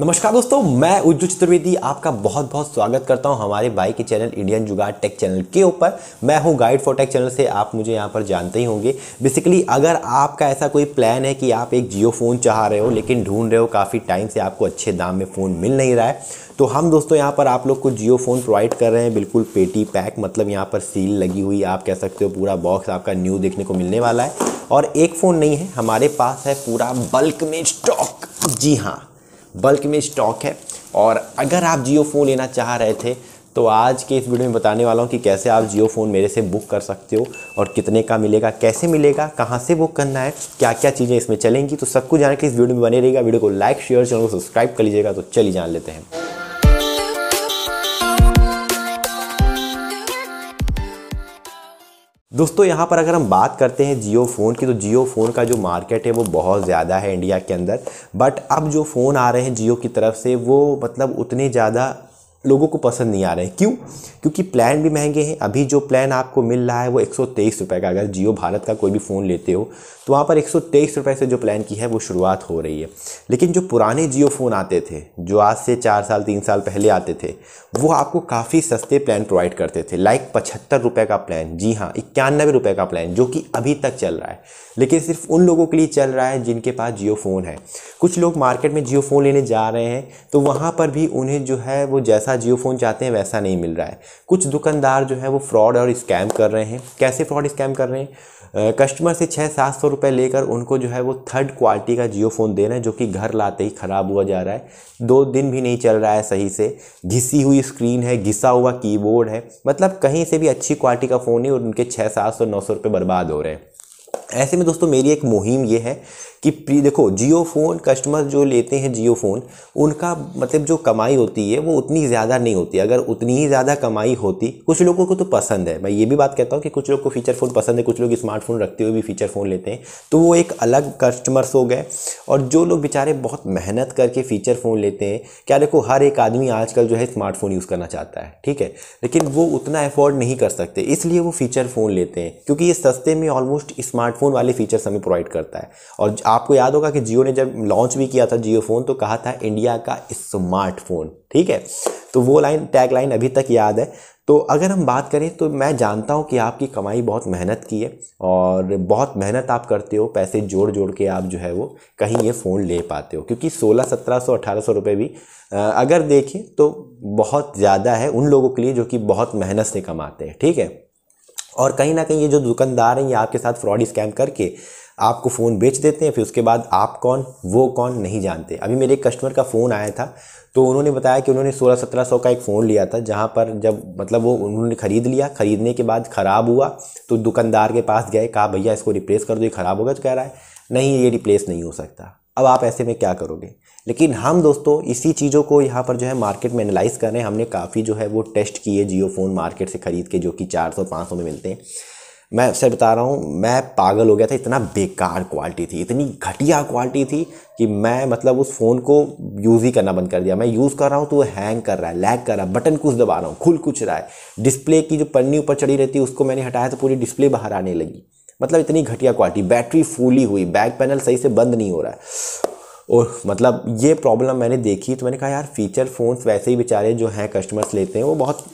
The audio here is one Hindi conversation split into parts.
नमस्कार दोस्तों मैं उज्जु चतुर्वेदी आपका बहुत बहुत स्वागत करता हूं हमारे बाइक के channel Indian Jugaad tech channel के ऊपर मैं हूं गाइड फॉर टेक चैनल से आप मुझे यहां पर जानते ही होंगे बेसिकली अगर आपका ऐसा कोई प्लान है कि आप एक जियो फ़ोन चाह रहे हो लेकिन ढूंढ रहे हो काफ़ी टाइम से आपको अच्छे दाम में फ़ोन मिल नहीं रहा है तो हम दोस्तों यहाँ पर आप लोग को जियो फ़ोन प्रोवाइड कर रहे हैं बिल्कुल पेटी पैक मतलब यहाँ पर सील लगी हुई आप कह सकते हो पूरा बॉक्स आपका न्यू देखने को मिलने वाला है और एक फ़ोन नहीं है हमारे पास है पूरा बल्क में स्टॉक जी हाँ बल्क में स्टॉक है और अगर आप जियो फ़ोन लेना चाह रहे थे तो आज के इस वीडियो में बताने वाला हूँ कि कैसे आप जियो फ़ोन मेरे से बुक कर सकते हो और कितने का मिलेगा कैसे मिलेगा कहाँ से बुक करना है क्या क्या चीज़ें इसमें चलेंगी तो सब कुछ के इस वीडियो में बने रहेगा वीडियो को लाइक शेयर चैनल को सब्सक्राइब कर लीजिएगा तो चलिए जान लेते हैं दोस्तों यहाँ पर अगर हम बात करते हैं जियो फ़ोन की तो जियो फ़ोन का जो मार्केट है वो बहुत ज़्यादा है इंडिया के अंदर बट अब जो फ़ोन आ रहे हैं जियो की तरफ से वो मतलब उतने ज़्यादा लोगों को पसंद नहीं आ रहे हैं क्यों क्योंकि प्लान भी महंगे हैं अभी जो प्लान आपको मिल रहा है वो एक रुपए का अगर जियो भारत का कोई भी फ़ोन लेते हो तो वहाँ पर एक रुपए से जो प्लान की है वो शुरुआत हो रही है लेकिन जो पुराने जियो फ़ोन आते थे जो आज से चार साल तीन साल पहले आते थे वो आपको काफ़ी सस्ते प्लान प्रोवाइड करते थे लाइक पचहत्तर रुपये का प्लान जी हाँ इक्यानवे रुपये का प्लान जो कि अभी तक चल रहा है लेकिन सिर्फ उन लोगों के लिए चल रहा है जिनके पास जियो फ़ोन है कुछ लोग मार्केट में जियो फ़ोन लेने जा रहे हैं तो वहाँ पर भी उन्हें जो है वो जैसा जैसा जियो फ़ोन चाहते हैं वैसा नहीं मिल रहा है कुछ दुकानदार जो है वो फ्रॉड और स्कैम कर रहे हैं कैसे फ्रॉड स्कैम कर रहे हैं कस्टमर से छः सात सौ रुपये लेकर उनको जो है वो थर्ड क्वालिटी का जियो फ़ोन दे रहे हैं जो कि घर लाते ही ख़राब हुआ जा रहा है दो दिन भी नहीं चल रहा है सही से घिसी हुई स्क्रीन है घिसा हुआ कीबोर्ड है मतलब कहीं से भी अच्छी क्वालिटी का फ़ोन ही और उनके छः सात सौ नौ सौ रुपये बर्बाद हो रहे हैं ऐसे में दोस्तों मेरी एक मुहिम ये है कि प्री देखो जियो फ़ोन कस्टमर जो लेते हैं जियो फ़ोन उनका मतलब जो कमाई होती है वो उतनी ज़्यादा नहीं होती अगर उतनी ही ज़्यादा कमाई होती कुछ लोगों को तो पसंद है मैं ये भी बात कहता हूँ कि कुछ लोग को फ़ीचर फ़ोन पसंद है कुछ लोग स्मार्टफोन रखते हुए भी फ़ीचर फ़ोन लेते हैं तो वो एक अलग कस्टमर्स हो गए और जो लोग बेचारे बहुत मेहनत करके फ़ीचर फ़ोन लेते हैं क्या देखो हर एक आदमी आजकल जो है स्मार्टफ़ोन यूज़ करना चाहता है ठीक है लेकिन वो उतना एफोर्ड नहीं कर सकते इसलिए वो फ़ीचर फ़ोन लेते हैं क्योंकि ये सस्ते में ऑलमोस्ट स्मार्टफोन वाले फ़ीचर्स हमें प्रोवाइड करता है और आपको याद होगा कि जियो ने जब लॉन्च भी किया था जियो फ़ोन तो कहा था इंडिया का स्मार्टफोन ठीक है तो वो लाइन टैग लाइन अभी तक याद है तो अगर हम बात करें तो मैं जानता हूँ कि आपकी कमाई बहुत मेहनत की है और बहुत मेहनत आप करते हो पैसे जोड़ जोड़ के आप जो है वो कहीं ये फ़ोन ले पाते हो क्योंकि 16, अठारह सौ रुपये भी अगर देखें तो बहुत ज़्यादा है उन लोगों के लिए जो कि बहुत मेहनत से कमाते हैं ठीक है और कहीं ना कहीं ये जो दुकानदार हैं ये आपके साथ फ्रॉड स्कैम करके आपको फ़ोन बेच देते हैं फिर उसके बाद आप कौन वो कौन नहीं जानते अभी मेरे एक कस्टमर का फ़ोन आया था तो उन्होंने बताया कि उन्होंने सोलह सत्रह सौ का एक फ़ोन लिया था जहाँ पर जब मतलब वो उन्होंने ख़रीद लिया ख़रीदने के बाद ख़राब हुआ तो दुकानदार के पास गए कहा भैया इसको रिप्लेस कर दो ये ख़राब होगा तो कह रहा है नहीं ये रिप्लेस नहीं हो सकता अब आप ऐसे में क्या करोगे लेकिन हम दोस्तों इसी चीज़ों को यहाँ पर जो है मार्केट में एनालाइज कर रहे हैं हमने काफ़ी जो है वो टेस्ट किए जियो फ़ोन मार्केट से ख़रीद के जो कि चार सौ में मिलते हैं मैं सर बता रहा हूँ मैं पागल हो गया था इतना बेकार क्वालिटी थी इतनी घटिया क्वालिटी थी कि मैं मतलब उस फ़ोन को यूज़ ही करना बंद कर दिया मैं यूज़ कर रहा हूँ तो वो हैंग कर रहा है लैग कर रहा है बटन कुछ दबा रहा हूँ खुल कुछ रहा है डिस्प्ले की जो पन्नी ऊपर चढ़ी रहती है उसको मैंने हटाया तो पूरी डिस्प्ले बाहर आने लगी मतलब इतनी घटिया क्वालिटी बैटरी फूली हुई बैक पैनल सही से बंद नहीं हो रहा है और मतलब ये प्रॉब्लम मैंने देखी तो मैंने कहा यार फीचर फ़ोन्स वैसे ही बेचारे जो हैं कस्टमर्स लेते हैं वो बहुत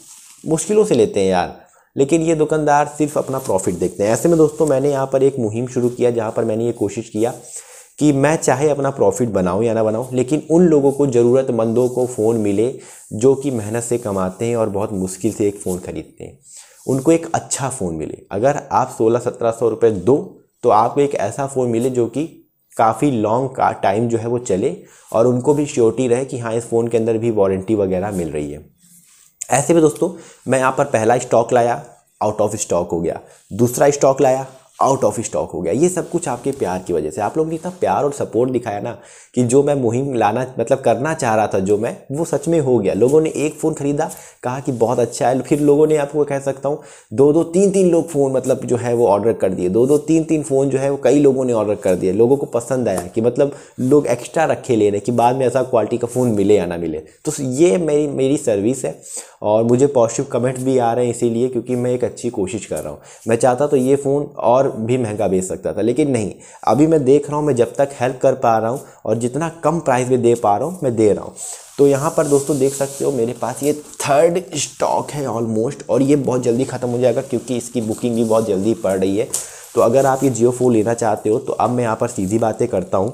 मुश्किलों से लेते हैं यार लेकिन ये दुकानदार सिर्फ अपना प्रॉफिट देखते हैं ऐसे में दोस्तों मैंने यहाँ पर एक मुहिम शुरू किया जहाँ पर मैंने ये कोशिश किया कि मैं चाहे अपना प्रॉफिट बनाऊं या ना बनाऊं लेकिन उन लोगों को ज़रूरतमंदों को फ़ोन मिले जो कि मेहनत से कमाते हैं और बहुत मुश्किल से एक फ़ोन ख़रीदते हैं उनको एक अच्छा फ़ोन मिले अगर आप सोलह सत्रह सौ रुपये दो तो आपको एक ऐसा फ़ोन मिले जो कि काफ़ी लॉन्ग का टाइम जो है वो चले और उनको भी श्योरिटी रहे कि हाँ इस फ़ोन के अंदर भी वारंटी वगैरह मिल रही है ऐसे में दोस्तों मैं यहाँ पर पहला स्टॉक लाया आउट ऑफ स्टॉक हो गया दूसरा स्टॉक लाया आउट ऑफ स्टॉक हो गया ये सब कुछ आपके प्यार की वजह से आप लोग ने इतना प्यार और सपोर्ट दिखाया ना कि जो मैं मुहिम लाना मतलब करना चाह रहा था जो मैं वो सच में हो गया लोगों ने एक फ़ोन ख़रीदा कहा कि बहुत अच्छा है फिर लोगों ने आपको कह सकता हूँ दो दो तीन तीन लोग फ़ोन मतलब जो है वो ऑर्डर कर दिए दो दो तीन तीन फ़ोन जो है वो कई लोगों ने ऑर्डर कर दिए लोगों को पसंद आया कि मतलब लोग एक्स्ट्रा रखे ले रहे कि बाद में ऐसा क्वालिटी का फ़ोन मिले या ना मिले तो ये मेरी मेरी सर्विस है और मुझे पॉजिटिव कमेंट भी आ रहे हैं इसीलिए क्योंकि मैं एक अच्छी कोशिश कर रहा हूँ मैं चाहता तो ये फ़ोन और और भी महंगा बेच सकता था लेकिन नहीं अभी मैं देख रहा हूँ मैं जब तक हेल्प कर पा रहा हूँ और जितना कम प्राइस में दे पा रहा हूँ मैं दे रहा हूँ तो यहाँ पर दोस्तों देख सकते हो मेरे पास ये थर्ड स्टॉक है ऑलमोस्ट और ये बहुत जल्दी ख़त्म हो जाएगा क्योंकि इसकी बुकिंग भी बहुत जल्दी पड़ रही है तो अगर आप ये जियो फ़ोन लेना चाहते हो तो अब मैं यहाँ पर सीधी बातें करता हूँ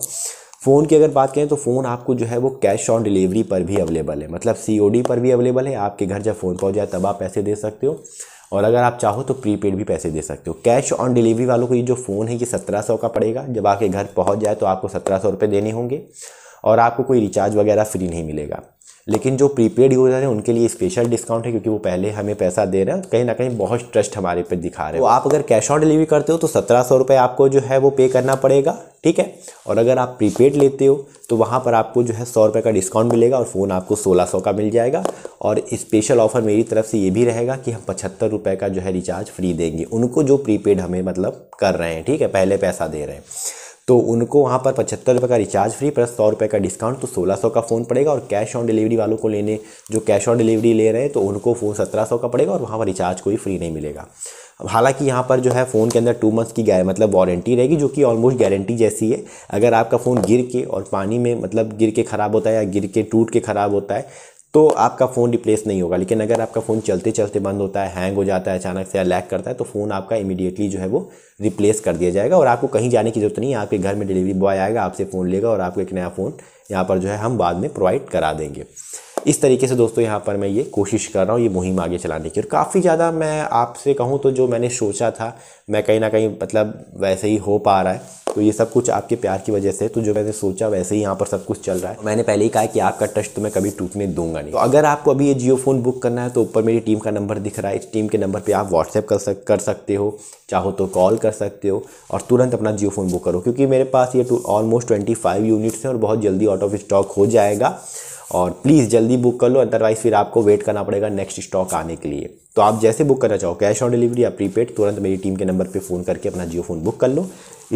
फ़ोन की अगर बात करें तो फ़ोन आपको जो है वो कैश ऑन डिलीवरी पर भी अवेलेबल है मतलब सी पर भी अवेलेबल है आपके घर जब फ़ोन पहुँच जाए तब आप पैसे दे सकते हो और अगर आप चाहो तो प्रीपेड भी पैसे दे सकते हो कैश ऑन डिलीवरी वालों को ये जो फ़ोन है ये सत्रह सौ का पड़ेगा जब आपके घर पहुँच जाए तो आपको सत्रह सौ रुपये देने होंगे और आपको कोई रिचार्ज वगैरह फ्री नहीं मिलेगा लेकिन जो प्रीपेड यूज़र हैं उनके लिए स्पेशल डिस्काउंट है क्योंकि वो पहले हमें पैसा दे रहे हैं कहीं ना कहीं बहुत ट्रस्ट हमारे पे दिखा रहे हैं तो आप अगर कैश ऑन डिलीवरी करते हो तो सत्रह सौ रुपये आपको जो है वो पे करना पड़ेगा ठीक है और अगर आप प्रीपेड लेते हो तो वहाँ पर आपको जो है सौ रुपये का डिस्काउंट मिलेगा और फ़ोन आपको सोलह सौ का मिल जाएगा और स्पेशल ऑफ़र मेरी तरफ से ये भी रहेगा कि हम पचहत्तर रुपये का जो है रिचार्ज फ्री देंगे उनको जो प्रीपेड हमें मतलब कर रहे हैं ठीक है पहले पैसा दे रहे हैं तो उनको वहाँ पर पचहत्तर रुपये का रिचार्ज फ्री प्लस सौ रुपये का डिस्काउंट तो सोलह सौ का फ़ोन पड़ेगा और कैश ऑन डिलीवरी वालों को लेने जो कैश ऑन डिलीवरी ले रहे हैं तो उनको फ़ोन सत्रह सौ का पड़ेगा और वहाँ पर रिचार्ज कोई फ्री नहीं मिलेगा हालांकि यहाँ पर जो है फ़ोन के अंदर टू मंथ्स की गाय मतलब वारंटी रहेगी जो कि ऑलमोस्ट गारंटी जैसी है अगर आपका फ़ोन गिर के और पानी में मतलब गिर के ख़राब होता है या गिर के टूट के ख़राब होता है तो आपका फ़ोन रिप्लेस नहीं होगा लेकिन अगर आपका फ़ोन चलते चलते बंद होता है हैंग हो जाता है अचानक से या लैक करता है तो फ़ोन आपका इमीडिएटली जो है वो रिप्लेस कर दिया जाएगा और आपको कहीं जाने की ज़रूरत नहीं है आपके घर में डिलीवरी बॉय आएगा आपसे फ़ोन लेगा और आपको एक नया फ़ोन यहाँ पर जो है हम बाद में प्रोवाइड करा देंगे इस तरीके से दोस्तों यहाँ पर मैं ये कोशिश कर रहा हूँ ये मुहिम आगे चलाने की और काफ़ी ज़्यादा मैं आपसे कहूँ तो जो मैंने सोचा था मैं कहीं ना कहीं मतलब वैसे ही हो पा रहा है तो ये सब कुछ आपके प्यार की वजह से तो जो मैंने सोचा वैसे ही यहाँ पर सब कुछ चल रहा है तो मैंने पहले ही कहा कि आपका टस्ट तो मैं कभी टूटने दूंगा नहीं तो अगर आपको अभी ये जियो फ़ोन बुक करना है तो ऊपर मेरी टीम का नंबर दिख रहा है इस टीम के नंबर पर आप व्हाट्सएप कर सक कर सकते हो चाहो तो कॉल कर सकते हो और तुरंत अपना जियो फ़ोन बुक करो क्योंकि मेरे पास ये ऑलमोस्ट ट्वेंटी यूनिट्स हैं और बहुत जल्दी आउट ऑफ स्टॉक हो जाएगा और प्लीज़ जल्दी बुक कर लो अदरवाइज़ फिर आपको वेट करना पड़ेगा नेक्स्ट स्टॉक आने के लिए तो आप जैसे बुक करना चाहो कैश ऑन डिलीवरी या प्रीपेड तुरंत मेरी टीम के नंबर पर फ़ोन करके अपना जियो फ़ोन बुक कर लो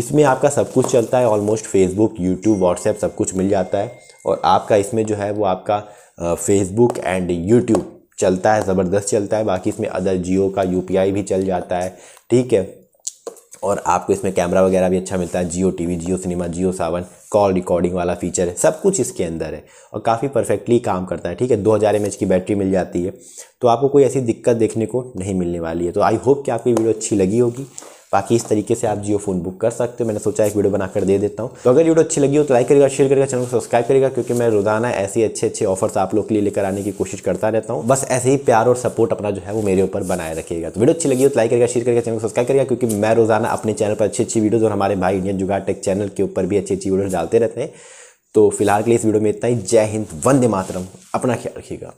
इसमें आपका सब कुछ चलता है ऑलमोस्ट फेसबुक यूट्यूब व्हाट्सएप सब कुछ मिल जाता है और आपका इसमें जो है वो आपका फेसबुक एंड यूट्यूब चलता है ज़बरदस्त चलता है बाकी इसमें अदर जियो का यू भी चल जाता है ठीक है और आपको इसमें कैमरा वगैरह भी अच्छा मिलता है Jio T V Jio cinema Jio Saavn call recording वाला फीचर है सब कुछ इसके अंदर है और काफ़ी परफेक्टली काम करता है ठीक है दो हज़ार की बैटरी मिल जाती है तो आपको कोई ऐसी दिक्कत देखने को नहीं मिलने वाली है तो आई होप कि आपकी वीडियो अच्छी लगी होगी बाकी इस तरीके से आप जियो फ़ोन बुक कर सकते हो मैंने सोचा एक वीडियो बनाकर दे देता हूँ तो अगर वीडियो अच्छी लगी हो तो लाइक करेगा शेयर करेगा चैनल को सब्सक्राइब करेगा क्योंकि मैं रोजाना ऐसे अच्छे अच्छे ऑफर्स आप लोग के लिए लेकर आने की कोशिश करता रहता हूँ बस ऐसे ही प्यार और सपोर्ट अपना जो है वो मेरे ऊपर बनाए रखेगा तो वीडियो अच्छी लगी हो तो लाइक करेगा शेयर करेगा चैनल को सब्सक्राइब करेगा क्योंकि मैं रोजाना अपने चैनल पर अच्छी अच्छी वीडियोज़ और हमारे भाई इंडियन जुगाड़ टेक चैनल के ऊपर भी अच्छी अच्छी वीडियो डालते रहते हैं तो फिलहाल के लिए इस वीडियो में इतना ही जय हिंद वंदे मातरम अपना ख्याल रखिएगा